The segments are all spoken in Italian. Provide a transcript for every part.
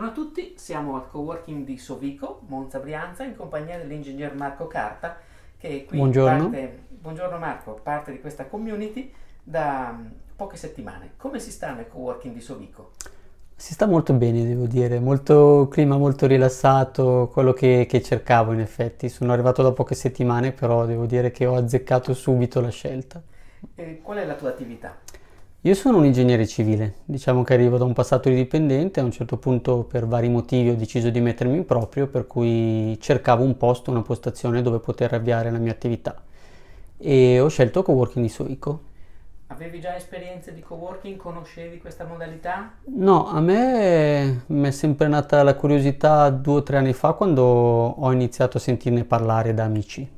Buongiorno a tutti, siamo al coworking di Sovico, Monza Brianza, in compagnia dell'ingegner Marco Carta, che qui buongiorno. Parte, buongiorno Marco, parte di questa community da mm, poche settimane. Come si sta nel coworking di Sovico? Si sta molto bene, devo dire, molto clima molto rilassato, quello che, che cercavo in effetti. Sono arrivato da poche settimane, però devo dire che ho azzeccato subito la scelta. E eh, qual è la tua attività? Io sono un ingegnere civile, diciamo che arrivo da un passato di dipendente, a un certo punto per vari motivi ho deciso di mettermi in proprio, per cui cercavo un posto, una postazione dove poter avviare la mia attività e ho scelto Coworking di Soico. Avevi già esperienze di coworking? Conoscevi questa modalità? No, a me mi è sempre nata la curiosità due o tre anni fa quando ho iniziato a sentirne parlare da amici.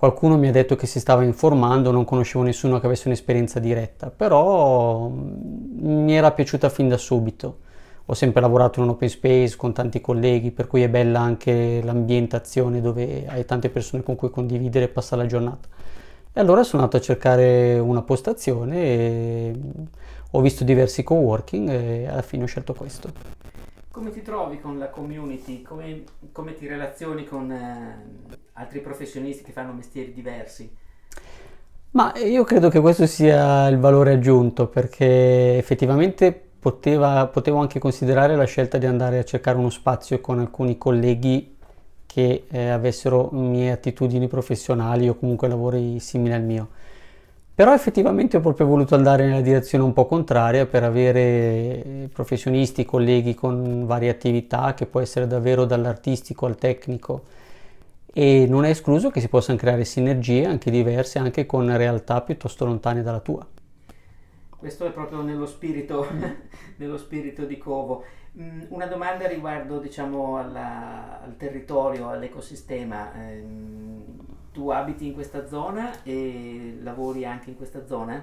Qualcuno mi ha detto che si stava informando, non conoscevo nessuno che avesse un'esperienza diretta, però mm, mi era piaciuta fin da subito. Ho sempre lavorato in un open space con tanti colleghi, per cui è bella anche l'ambientazione dove hai tante persone con cui condividere e passare la giornata. E allora sono andato a cercare una postazione e mm, ho visto diversi co-working e alla fine ho scelto questo. Come ti trovi con la community? Come, come ti relazioni con, eh, altri professionisti che fanno mestieri diversi? Ma io credo che questo sia il valore aggiunto perché effettivamente poteva, potevo anche considerare la scelta di andare a cercare uno spazio con alcuni colleghi che eh, avessero mie attitudini professionali o comunque lavori simili al mio. Però effettivamente ho proprio voluto andare nella direzione un po' contraria per avere eh, professionisti, colleghi con varie attività, che può essere davvero dall'artistico al tecnico e non è escluso che si possano creare sinergie anche diverse anche con realtà piuttosto lontane dalla tua. Questo è proprio nello spirito, nello spirito di Covo. Mm, una domanda riguardo diciamo, alla, al territorio, all'ecosistema. Ehm, tu abiti in questa zona e lavori anche in questa zona?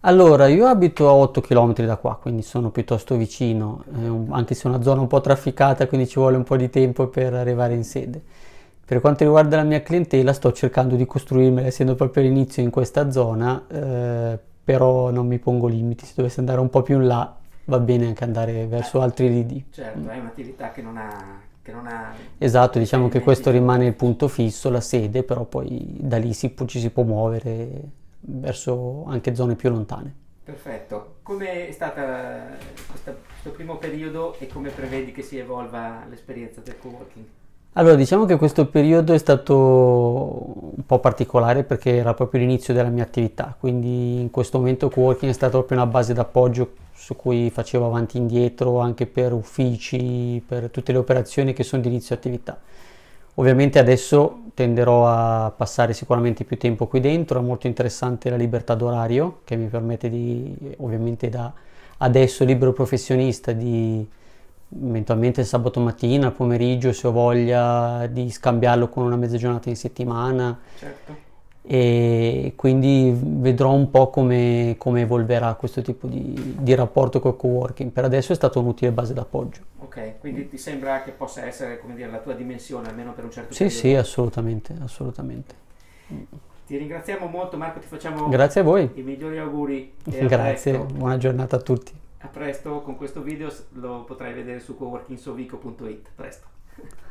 Allora, io abito a 8 km da qua, quindi sono piuttosto vicino, eh, anche se è una zona un po' trafficata, quindi ci vuole un po' di tempo per arrivare in sede. Per quanto riguarda la mia clientela sto cercando di costruirmela essendo proprio all'inizio in questa zona, eh, però non mi pongo limiti, se dovessi andare un po' più in là va bene anche andare verso altri lidi. Certo, è un'attività che non ha... Che non ha esatto, diciamo che questo rimane il punto fisso, la sede, però poi da lì si, ci si può muovere verso anche zone più lontane. Perfetto, come è stato eh, questo primo periodo e come prevedi che si evolva l'esperienza del co-working? Allora, diciamo che questo periodo è stato un po' particolare perché era proprio l'inizio della mia attività, quindi in questo momento co-working è stata proprio una base d'appoggio su cui facevo avanti e indietro anche per uffici, per tutte le operazioni che sono di inizio attività. Ovviamente adesso tenderò a passare sicuramente più tempo qui dentro, è molto interessante la libertà d'orario che mi permette di, ovviamente da adesso libero professionista, di eventualmente sabato mattina, pomeriggio, se ho voglia di scambiarlo con una mezza giornata in settimana. Certo. E quindi vedrò un po' come, come evolverà questo tipo di, di, rapporto col co-working. Per adesso è stato un'utile base d'appoggio. Ok, quindi ti sembra che possa essere dire, la tua dimensione, almeno per un certo sì, periodo? Sì, sì, assolutamente, assolutamente. Ti ringraziamo molto Marco, ti facciamo Grazie a voi. i migliori auguri. Grazie, buona giornata a tutti. A presto, con questo video lo potrai vedere su coworkingsovico.it. Presto.